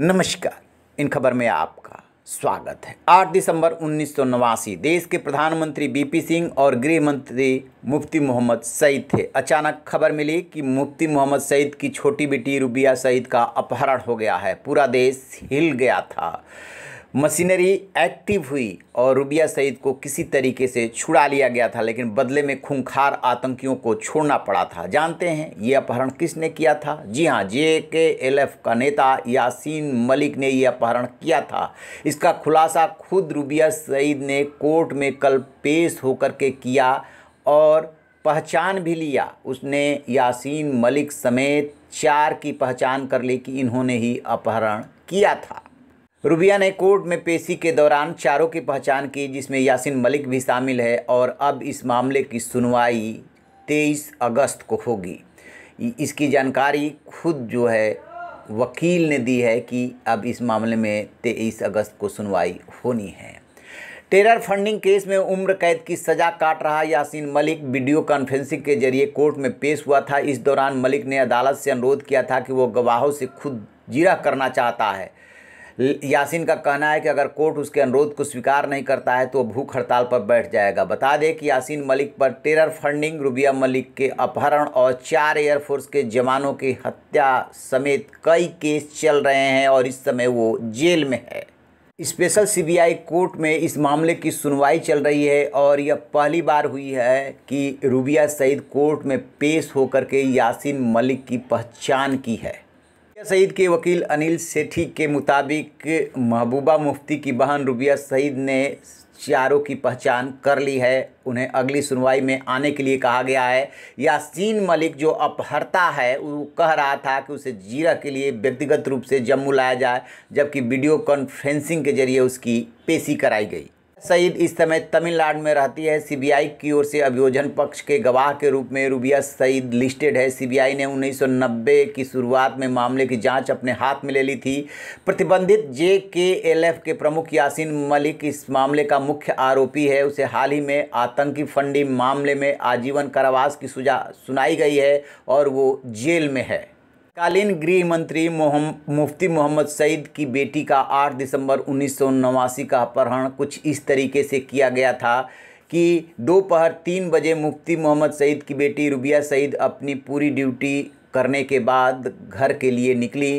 नमस्कार इन खबर में आपका स्वागत है 8 दिसंबर उन्नीस देश के प्रधानमंत्री बीपी सिंह और गृह मंत्री मुफ्ती मोहम्मद सईद थे अचानक खबर मिली कि मुफ्ती मोहम्मद सईद की छोटी बेटी रुबिया सईद का अपहरण हो गया है पूरा देश हिल गया था मशीनरी एक्टिव हुई और रुबिया सईद को किसी तरीके से छुड़ा लिया गया था लेकिन बदले में खूंखार आतंकियों को छोड़ना पड़ा था जानते हैं ये अपहरण किसने किया था जी हाँ जे के एल एफ का नेता यासीन मलिक ने यह अपहरण किया था इसका खुलासा खुद रुबिया सईद ने कोर्ट में कल पेश होकर के किया और पहचान भी लिया उसने यासीन मलिक समेत चार की पहचान कर ली कि इन्होंने ही अपहरण किया था रुबिया ने कोर्ट में पेशी के दौरान चारों की पहचान की जिसमें यासिन मलिक भी शामिल है और अब इस मामले की सुनवाई 23 अगस्त को होगी इसकी जानकारी खुद जो है वकील ने दी है कि अब इस मामले में 23 अगस्त को सुनवाई होनी है टेरर फंडिंग केस में उम्र कैद की सजा काट रहा यासीन मलिक वीडियो कॉन्फ्रेंसिंग के जरिए कोर्ट में पेश हुआ था इस दौरान मलिक ने अदालत से अनुरोध किया था कि वो गवाहों से खुद जिरा करना चाहता है यासिन का कहना है कि अगर कोर्ट उसके अनुरोध को स्वीकार नहीं करता है तो भूख हड़ताल पर बैठ जाएगा बता दें कि यासिन मलिक पर टेरर फंडिंग रुबिया मलिक के अपहरण और चार एयरफोर्स के जवानों की हत्या समेत कई केस चल रहे हैं और इस समय वो जेल में है स्पेशल सीबीआई कोर्ट में इस मामले की सुनवाई चल रही है और यह पहली बार हुई है कि रूबिया सईद कोर्ट में पेश होकर के यासिन मलिक की पहचान की है रुबिया सईद के वकील अनिल सेठी के मुताबिक महबूबा मुफ्ती की बहन रुबिया सईद ने चारों की पहचान कर ली है उन्हें अगली सुनवाई में आने के लिए कहा गया है यासीन मलिक जो अपहर्ता है वो कह रहा था कि उसे जीरा के लिए व्यक्तिगत रूप से जम्मू लाया जाए जबकि वीडियो कॉन्फ्रेंसिंग के जरिए उसकी पेशी कराई गई सईद इस समय तमिलनाडु में रहती है सीबीआई की ओर से अभियोजन पक्ष के गवाह के रूप में रूबिया सईद लिस्टेड है सीबीआई ने 1990 की शुरुआत में मामले की जांच अपने हाथ में ले ली थी प्रतिबंधित जे के एल एफ के प्रमुख यासिन मलिक इस मामले का मुख्य आरोपी है उसे हाल ही में आतंकी फंडिंग मामले में आजीवन कारावास की सुझा सुनाई गई है और वो जेल में है तत्कालीन गृह मंत्री मुफ्ती मोहम्मद सईद की बेटी का 8 दिसंबर उन्नीस का अपहरण कुछ इस तरीके से किया गया था कि दोपहर तीन बजे मुफ्ती मोहम्मद सईद की बेटी रुबिया सईद अपनी पूरी ड्यूटी करने के बाद घर के लिए निकली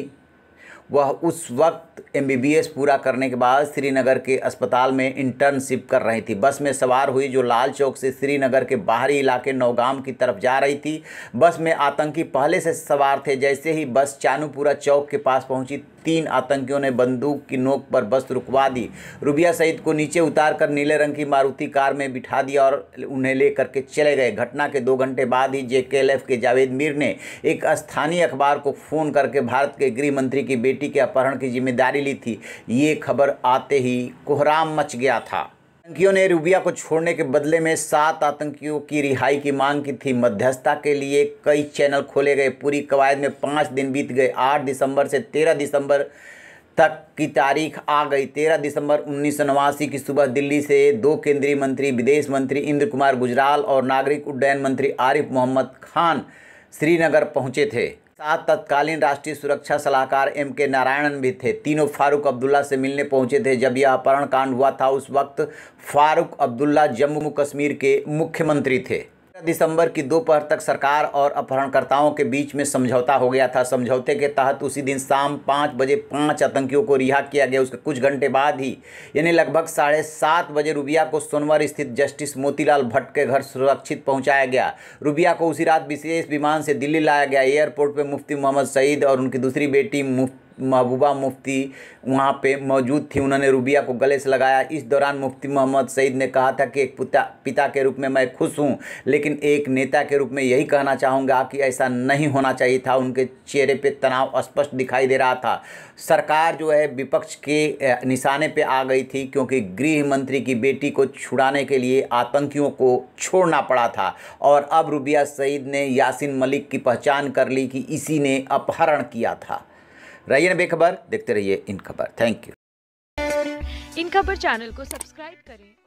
वह उस वक्त एमबीबीएस पूरा करने के बाद श्रीनगर के अस्पताल में इंटर्नशिप कर रही थी बस में सवार हुई जो लाल चौक से श्रीनगर के बाहरी इलाके नौगाम की तरफ जा रही थी बस में आतंकी पहले से सवार थे जैसे ही बस चानूपुरा चौक के पास पहुंची तीन आतंकियों ने बंदूक की नोक पर बस रुकवा दी रुबिया सईद को नीचे उतारकर नीले रंग की मारुति कार में बिठा दिया और उन्हें ले करके चले गए घटना के दो घंटे बाद ही जेकेएलएफ के जावेद मीर ने एक स्थानीय अखबार को फ़ोन करके भारत के गृह मंत्री की बेटी के अपहरण की जिम्मेदारी ली थी ये खबर आते ही कोहराम मच गया था आतंकियों ने रूबिया को छोड़ने के बदले में सात आतंकियों की रिहाई की मांग की थी मध्यस्थता के लिए कई चैनल खोले गए पूरी कवायद में पाँच दिन बीत गए आठ दिसंबर से तेरह दिसंबर तक की तारीख आ गई तेरह दिसंबर उन्नीस की सुबह दिल्ली से दो केंद्रीय मंत्री विदेश मंत्री इंद्र कुमार गुजराल और नागरिक उड्डयन मंत्री आरिफ मोहम्मद खान श्रीनगर पहुंचे थे साथ तत्कालीन राष्ट्रीय सुरक्षा सलाहकार एम के नारायणन भी थे तीनों फारूक अब्दुल्ला से मिलने पहुंचे थे जब यह अपहरण कांड हुआ था उस वक्त फारूक अब्दुल्ला जम्मू कश्मीर के मुख्यमंत्री थे दिसंबर की दोपहर तक सरकार और अपहरणकर्ताओं के बीच में समझौता हो गया था समझौते के तहत उसी दिन शाम पाँच बजे पाँच आतंकियों को रिहा किया गया उसके कुछ घंटे बाद ही यानी लगभग साढ़े सात बजे रुबिया को सोनवर स्थित जस्टिस मोतीलाल भट्ट के घर सुरक्षित पहुंचाया गया रुबिया को उसी रात विशेष विमान से दिल्ली लाया गया एयरपोर्ट पर मुफ्ती मोहम्मद सईद और उनकी दूसरी बेटी मुफ्ती महबूबा मुफ्ती वहाँ पे मौजूद थी उन्होंने रुबिया को गले से लगाया इस दौरान मुफ्ती मोहम्मद सईद ने कहा था कि एक पिता पिता के रूप में मैं खुश हूँ लेकिन एक नेता के रूप में यही कहना चाहूँगा कि ऐसा नहीं होना चाहिए था उनके चेहरे पर तनाव स्पष्ट दिखाई दे रहा था सरकार जो है विपक्ष के निशाने पर आ गई थी क्योंकि गृह मंत्री की बेटी को छुड़ाने के लिए आतंकियों को छोड़ना पड़ा था और अब रुबिया सईद ने यासिन मलिक की पहचान कर ली कि इसी ने अपहरण किया था रहिए ना बेखबर देखते रहिए इन खबर थैंक यू इन खबर चैनल को सब्सक्राइब करें